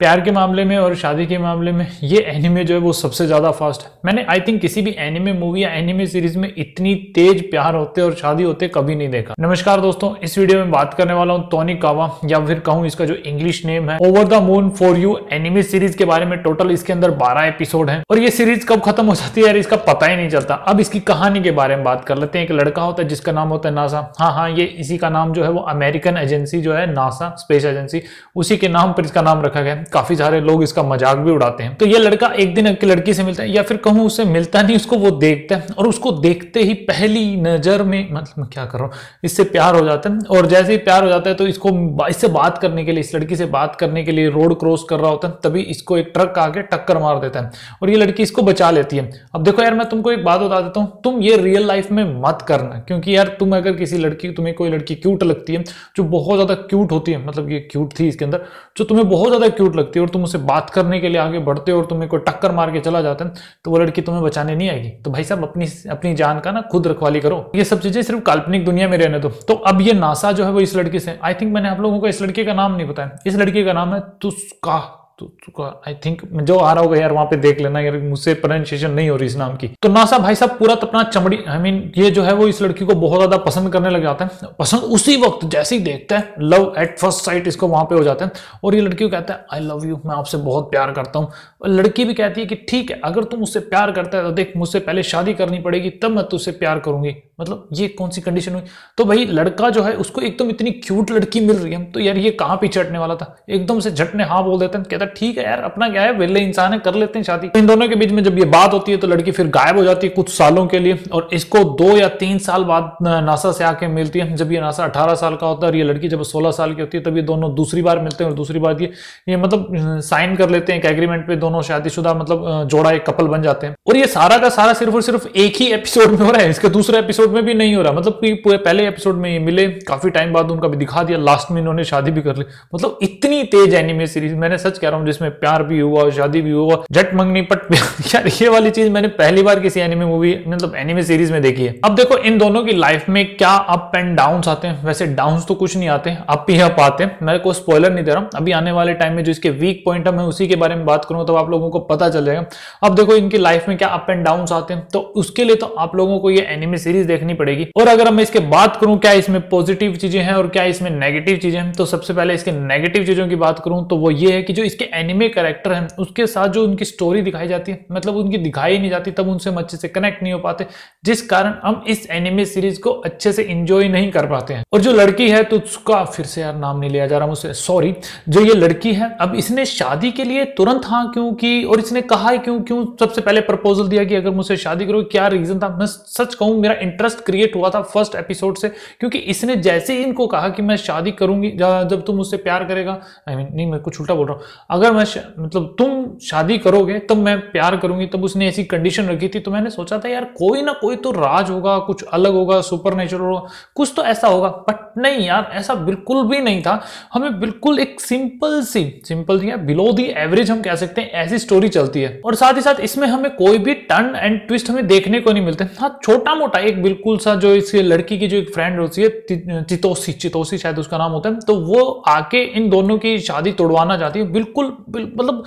प्यार के मामले में और शादी के मामले में ये एनिमे जो है वो सबसे ज़्यादा फास्ट है मैंने आई थिंक किसी भी एनिमे मूवी या एनिमे सीरीज में इतनी तेज प्यार होते और शादी होते कभी नहीं देखा नमस्कार दोस्तों इस वीडियो में बात करने वाला हूँ टोनी कावा या फिर कहूँ इसका जो इंग्लिश नेम है over the moon for you anime series के बारे में टोटल इसके अंदर बारह एपिसोड है और ये सीरीज कब खत्म हो जाती है यार इसका पता ही नहीं चलता अब इसकी कहानी के बारे में बात कर लेते हैं एक लड़का होता है जिसका नाम होता है नासा हाँ हाँ ये इसी का नाम जो है वो अमेरिकन एजेंसी जो है नासा स्पेस एजेंसी उसी के नाम पर इसका नाम रखा गया काफी सारे लोग इसका मजाक भी उड़ाते हैं तो ये लड़का एक दिन एक लड़की से मिलता है या फिर कहूं उसे मिलता नहीं उसको वो देखता है और उसको देखते ही पहली नजर में मतलब क्या कर रहा हूँ इससे प्यार हो जाता है और जैसे ही प्यार हो जाता है तो इसको इससे बात करने के लिए इस लड़की से बात करने के लिए रोड क्रॉस कर रहा होता है तभी इसको एक ट्रक आके टक्कर मार देता है और ये लड़की इसको बचा लेती है अब देखो यार मैं तुमको एक बात बता देता हूँ तुम ये रियल लाइफ में मत करना क्योंकि यार तुम अगर किसी लड़की तुम्हें कोई लड़की क्यूट लगती है जो बहुत ज्यादा क्यूट होती है मतलब ये क्यूट थी इसके अंदर जो तुम्हें बहुत ज्यादा क्यूट लगती है और तुम उसे बात करने के लिए आगे बढ़ते हो और तुम्हें कोई टक्कर मार के चला जाता है तो वो लड़की तुम्हें बचाने नहीं आएगी तो भाई साहब अपनी अपनी जान का ना खुद रखवाली करो ये सब चीजें सिर्फ काल्पनिक दुनिया में रहने दो तो अब ये नासा जो है वो इस लड़की से आई थिंक मैंने आप लोगों को इस लड़के का नाम नहीं बताया इस लड़के का नाम है तुस्का तो आई थिंक जो आ रहा होगा यार वहां पे देख लेना यार मुझसे प्रोनाउंसिएशन नहीं हो रही इस नाम की तो नासा भाई साहब पूरा तो अपना चमड़ी आई I मीन mean, ये जो है वो इस लड़की को बहुत ज्यादा पसंद करने लग जाता है पसंद उसी वक्त जैसे ही देखते हैं लव एट फर्स्ट साइट इसको वहां पे हो जाते हैं और ये लड़की को कहता है आई लव यू मैं आपसे बहुत प्यार करता हूँ लड़की भी कहती है कि ठीक है अगर तुम उससे प्यार करता है तो देख मुझसे पहले शादी करनी पड़ेगी तब मैं तुझसे प्यार करूंगी मतलब ये कौन सी कंडीशन हुई तो भाई लड़का जो है उसको एकदम इतनी क्यूट लड़की मिल रही है तो यार ये कहाँ पीछे हटने वाला था एकदम से झटने हाँ बोल देते हैं कहता ठीक है यार अपना क्या है वेले इंसान है कर लेते हैं शादी इन दोनों के बीच में जब ये बात होती है तो लड़की फिर गायब हो जाती है कुछ सालों के लिए और इसको दो या तीन साल बाद नासा से आके मिलती है जब ये नासा अठारह साल का होता है और ये लड़की जब सोलह साल की होती है तब ये दोनों दूसरी बार मिलते हैं और दूसरी बार ये मतलब साइन कर लेते हैं एक एग्रीमेंट पे दोनों शादीशुदा मतलब जोड़ा एक कपल बन जाते हैं और ये सारा का सारा सिर्फ और सिर्फ एक ही एपिसोड में हो रहा है इसके दूसरे एपिसोड में भी नहीं हो रहा मतलब पूरे पहले एपिसोड में ये मिले काफी टाइम बाद उनका भी दिखा दिया लास्ट में इन्होंने शादी भी कर ली मतलब इतनी तेज एनिमे सीरीज मैंने सच कह रहा हूं हूँ जिसमें प्यार भी हुआ शादी भी हुआ जट मंगनी पट यार ये वाली चीज मैंने पहली बार किसी एनिमी मूवी मतलब एनिमी सीरीज में देखी है अब देखो इन दोनों की लाइफ में क्या अप एंड डाउन आते हैं वैसे डाउन तो कुछ नहीं आते अप ही अप आते हैं मैं कोई स्पॉयलर नहीं दे रहा हूँ अभी आने वाले टाइम में जो इसके वीक पॉइंट है मैं उसी के बारे में बात करूंगा तो आप लोगों को पता चल जाएगा अब देखो इनकी लाइफ में क्या अप एंड डाउन आते हैं तो उसके लिए तो आप लोगों को ये एनिमी सीरीज देखनी पड़ेगी और अगर मैं इसके बात करूं क्या इसमें पॉजिटिव चीजें हैं और क्या इसमें नेगेटिव चीजें हैं तो सबसे पहले इसके नेगेटिव चीजों की बात करूं तो वो ये है कि जो इसके एनिमे करेक्टर हैं उसके साथ जो उनकी स्टोरी दिखाई जाती है मतलब उनकी दिखाई नहीं जाती तब उनसे हम अच्छे से कनेक्ट नहीं हो पाते जिस कारण हम इस एनिमे सीरीज को अच्छे से इंजॉय नहीं कर पाते हैं और जो लड़की है तो उसका फिर से यार नाम नहीं लिया जा रहा मुझसे सॉरी जो ये लड़की है अब इसने शादी के लिए तुरंत हाँ क्यों की और इसने कहा है क्यों क्यों सबसे पहले प्रपोजल दिया कि अगर मुझसे शादी करो क्या रीजन था मैं सच कहूं मेरा इंटरेस्ट क्रिएट हुआ था फर्स्ट एपिसोड से क्योंकि इसने जैसे ही इनको कहा कि मैं शादी करूंगी जब तुम मुझसे प्यार करेगा आई मीन नहीं मैं कुछ उल्टा बोल रहा हूँ अगर मैं मतलब तुम शादी करोगे तब मैं प्यार करूंगी तब उसने ऐसी कंडीशन रखी थी तो मैंने सोचा था यार कोई ना कोई तो राज होगा कुछ अलग होगा सुपर नेचुरल होगा कुछ तो ऐसा होगा बट नहीं यार ऐसा बिल्कुल भी नहीं था हमें बिल्कुल एक सिंपल सी सिंपल सी बिलो दी एवरेज हम कह सकते हैं ऐसी स्टोरी चलती है और साथ ही साथ इसमें हमें कोई भी टर्न एंड ट्विस्ट हमें देखने को नहीं मिलते हाँ छोटा मोटा एक बिल्कुल सा जो इस लड़की की जो एक फ्रेंड होती है चितोसी चितोसी शायद उसका नाम होता है तो वो आके इन दोनों की शादी तोड़वाना चाहती है बिल्कुल बिल्कुल मतलब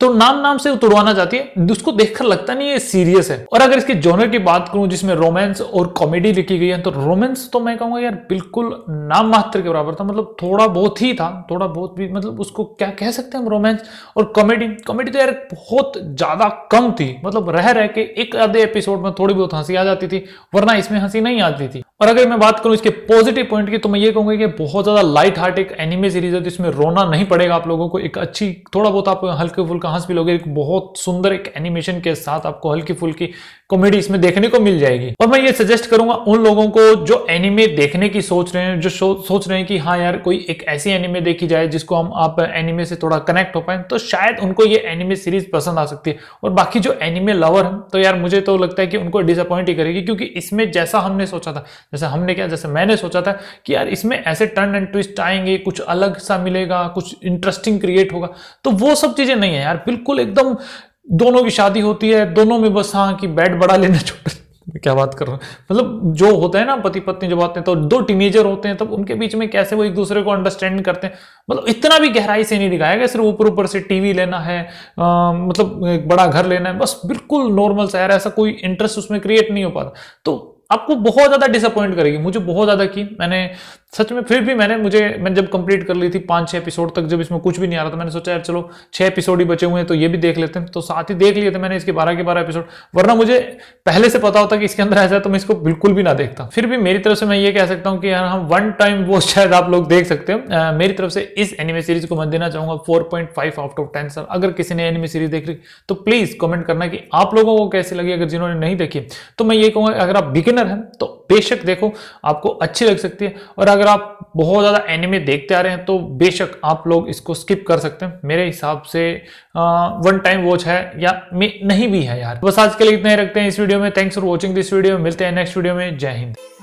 तो नाम नाम से उतरवाना चाहती है उसको देखकर लगता नहीं ये सीरियस है और अगर इसके जोनर की बात करूं जिसमें रोमांस और कॉमेडी लिखी गई है तो रोमांस तो मैं कहूंगा यार बिल्कुल नाम मात्र के बराबर था मतलब थोड़ा बहुत ही था थोड़ा बहुत भी मतलब उसको क्या कह सकते हैं हम रोमांस और कॉमेडी कॉमेडी तो यार बहुत ज्यादा कम थी मतलब रह रह के एक आधे एपिसोड में थोड़ी बहुत हंसी आ जाती थी वरना इसमें हंसी नहीं आती थी और अगर मैं बात करूं इसके पॉजिटिव पॉइंट की तो मैं ये कहूंगा कि बहुत ज्यादा लाइट हार्ट एक एनिमे सीरीज है तो इसमें रोना नहीं पड़ेगा आप लोगों को एक अच्छी थोड़ा बहुत आप हल्के फुल्का हंस भी लोगे एक बहुत सुंदर एक एनिमेशन के साथ आपको हल्की फुल्की कॉमेडी इसमें देखने को मिल जाएगी और मैं ये सजेस्ट करूंगा उन लोगों को जो एनिमे देखने की सोच रहे हैं जो सोच रहे हैं कि हाँ यार कोई एक ऐसी एनिमे देखी जाए जिसको हम आप एनिमे से थोड़ा कनेक्ट हो पाए तो शायद उनको ये एनिमे सीरीज पसंद आ सकती है और बाकी जो एनिमे लवर हैं तो यार मुझे तो लगता है कि उनको डिसअपॉइंट ही करेगी क्योंकि इसमें जैसा हमने सोचा था जैसे हमने क्या जैसे मैंने सोचा था कि यार इसमें ऐसे टर्न एंड ट्विस्ट आएंगे कुछ अलग सा मिलेगा कुछ इंटरेस्टिंग क्रिएट होगा तो वो सब चीजें नहीं है यार बिल्कुल एकदम दोनों की शादी होती है दोनों में बस हाँ कि बेड बड़ा लेना छोटा क्या बात कर रहा हूँ मतलब जो होता है ना पति पत्नी जब आते हैं तो दो टीनेजर होते हैं तब तो उनके बीच में कैसे वो एक दूसरे को अंडरस्टैंड करते हैं मतलब इतना भी गहराई से नहीं दिखाया गया सिर्फ ऊपर ऊपर से टीवी लेना है आ, मतलब एक बड़ा घर लेना है बस बिल्कुल नॉर्मल सा यार ऐसा कोई इंटरेस्ट उसमें क्रिएट नहीं हो पाता तो आपको बहुत ज़्यादा डिसअपॉइंट करेगी मुझे बहुत ज़्यादा की मैंने सच में फिर भी मैंने मुझे मैंने जब कंप्लीट कर ली थी पांच छह एपिसोड तक जब इसमें कुछ भी नहीं आ रहा था मैंने सोचा यार चलो छह एपिसोड ही बचे हुए हैं तो ये भी देख लेते हैं तो साथ ही देख लिए थे मैंने इसके बारह के बारह एपिसोड वरना मुझे पहले से पता होता कि इसके अंदर ऐसा है तो मैं इसको बिल्कुल भी ना देखता फिर भी मेरी तरफ से मैं ये कह सकता हूँ कि यार हम वन टाइम वो शायद आप लोग देख सकते हैं मेरी तरफ से इस एनिमे सीरीज को मैं देना चाहूंगा four point five out of ten sir अगर किसी ने एनिमे सीरीज देख ली तो प्लीज कमेंट करना कि आप लोगों को कैसे लगी अगर जिन्होंने नहीं देखी तो मैं ये कहूँगा अगर आप बिगिनर हैं तो बेशक देखो आपको अच्छी लग सकती है और अगर आप बहुत ज़्यादा एनिमे देखते आ रहे हैं तो बेशक आप लोग इसको स्किप कर सकते हैं मेरे हिसाब से वन टाइम वॉच है या नहीं भी है यार बस आज के लिए इतना ही रखते हैं इस वीडियो में thanks for watching this video मिलते हैं नेक्स्ट वीडियो में जय हिंद